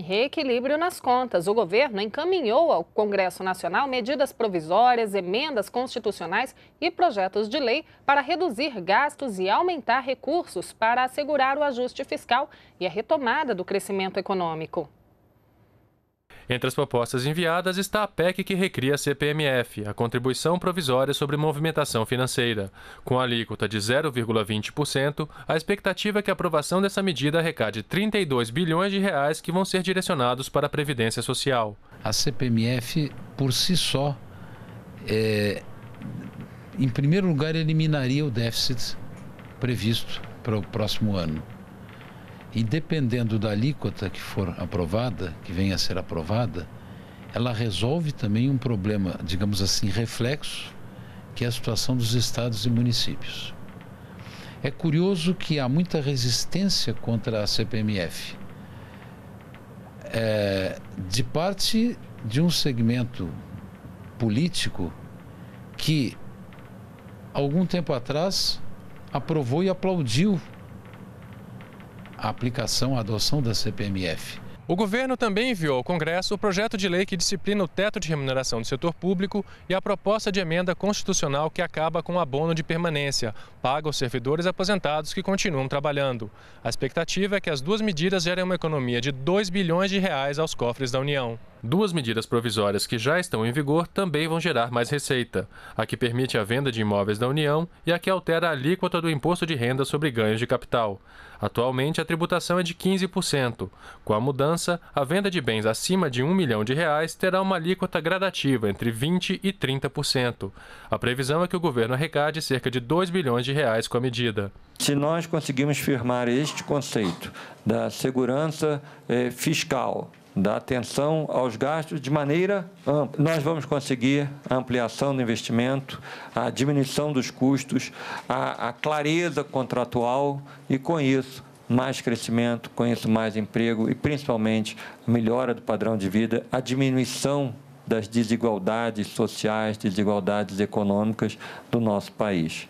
Reequilíbrio nas contas. O governo encaminhou ao Congresso Nacional medidas provisórias, emendas constitucionais e projetos de lei para reduzir gastos e aumentar recursos para assegurar o ajuste fiscal e a retomada do crescimento econômico. Entre as propostas enviadas está a PEC que recria a CPMF, a Contribuição Provisória sobre Movimentação Financeira. Com a alíquota de 0,20%, a expectativa é que a aprovação dessa medida arrecade 32 bilhões de reais que vão ser direcionados para a Previdência Social. A CPMF, por si só, é, em primeiro lugar, eliminaria o déficit previsto para o próximo ano. E dependendo da alíquota que for aprovada, que venha a ser aprovada, ela resolve também um problema, digamos assim, reflexo, que é a situação dos estados e municípios. É curioso que há muita resistência contra a CPMF, é, eh, de parte de um segmento político que, algum tempo atrás, aprovou e aplaudiu a aplicação, a adoção da CPMF. O governo também enviou ao Congresso o projeto de lei que disciplina o teto de remuneração do setor público e a proposta de emenda constitucional que acaba com o abono de permanência, paga aos servidores aposentados que continuam trabalhando. A expectativa é que as duas medidas gerem uma economia de 2 bilhões de reais aos cofres da União. Duas medidas provisórias que já estão em vigor também vão gerar mais receita: a que permite a venda de imóveis da União e a que altera a alíquota do imposto de renda sobre ganhos de capital. Atualmente, a tributação é de 15%. Com a mudança, a venda de bens acima de 1 milhão de reais terá uma alíquota gradativa entre 20% e 30%. A previsão é que o governo arrecade cerca de 2 bilhões de reais com a medida. Se nós conseguimos firmar este conceito da segurança eh, fiscal da atenção aos gastos de maneira ampla. Nós vamos conseguir a ampliação do investimento, a diminuição dos custos, a, a clareza contratual e, com isso, mais crescimento, com isso, mais emprego e, principalmente, a melhora do padrão de vida, a diminuição das desigualdades sociais, desigualdades econômicas do nosso país.